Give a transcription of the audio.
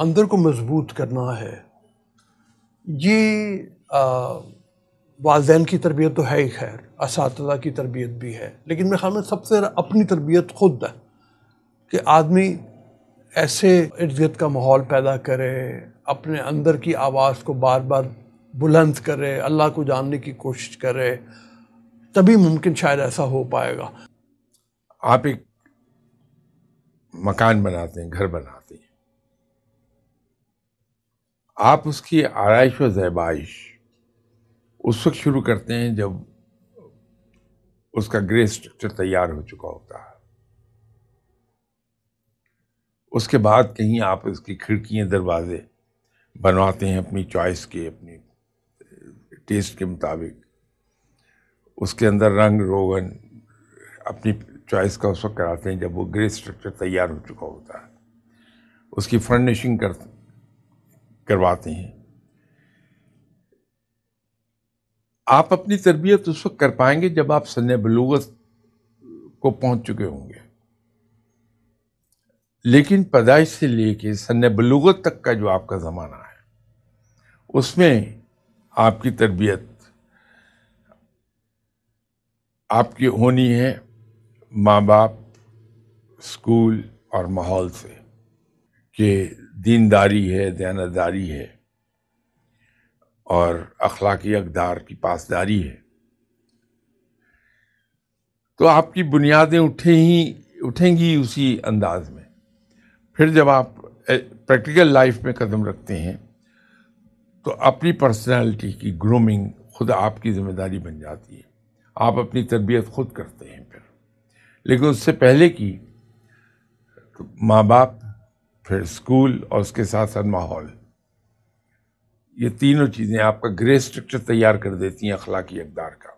अंदर को मजबूत करना है ये वालदेन की तरबियत तो है ही खैर इस की तरबियत भी है लेकिन मेरे ख्याल में सबसे अपनी तरबियत खुद है कि आदमी ऐसे इर्जियत का माहौल पैदा करे अपने अंदर की आवाज़ को बार बार बुलंद करे अल्लाह को जानने की कोशिश करे तभी मुमकिन शायद ऐसा हो पाएगा आप एक मकान बनाते हैं घर बनाते हैं आप उसकी आरइश व जैबाइश उस वक्त शुरू करते हैं जब उसका ग्रे स्ट्रक्चर तैयार हो चुका होता है उसके बाद कहीं आप उसकी खिड़कियाँ दरवाज़े बनवाते हैं अपनी चॉइस के अपनी टेस्ट के मुताबिक उसके अंदर रंग रोगन अपनी चॉइस का उस वक्त कराते हैं जब वो ग्रे स्ट्रक्चर तैयार हो चुका होता है उसकी फर्निशिंग कर करवाते हैं आप अपनी तरबियत उस वक्त कर पाएंगे जब आप सन्न बलूगत को पहुंच चुके होंगे लेकिन पैदाइश से लेके सन्न बलूगत तक का जो आपका ज़माना है उसमें आपकी तरबियत आपकी होनी है माँ बाप स्कूल और माहौल से कि दीनदारी है दयानदारी है और अखलाकी अकदार की पासदारी है तो आपकी बुनियादें उठे ही उठेंगी उसी अंदाज में फिर जब आप प्रैक्टिकल लाइफ में कदम रखते हैं तो अपनी पर्सनालिटी की ग्रूमिंग खुद आपकी ज़िम्मेदारी बन जाती है आप अपनी तरबियत खुद करते हैं फिर लेकिन उससे पहले की तो माँ बाप फिर स्कूल और उसके साथ साथ माहौल ये तीनों चीज़ें आपका ग्रे स्ट्रक्चर तैयार कर देती हैं अखलाकी अकदार का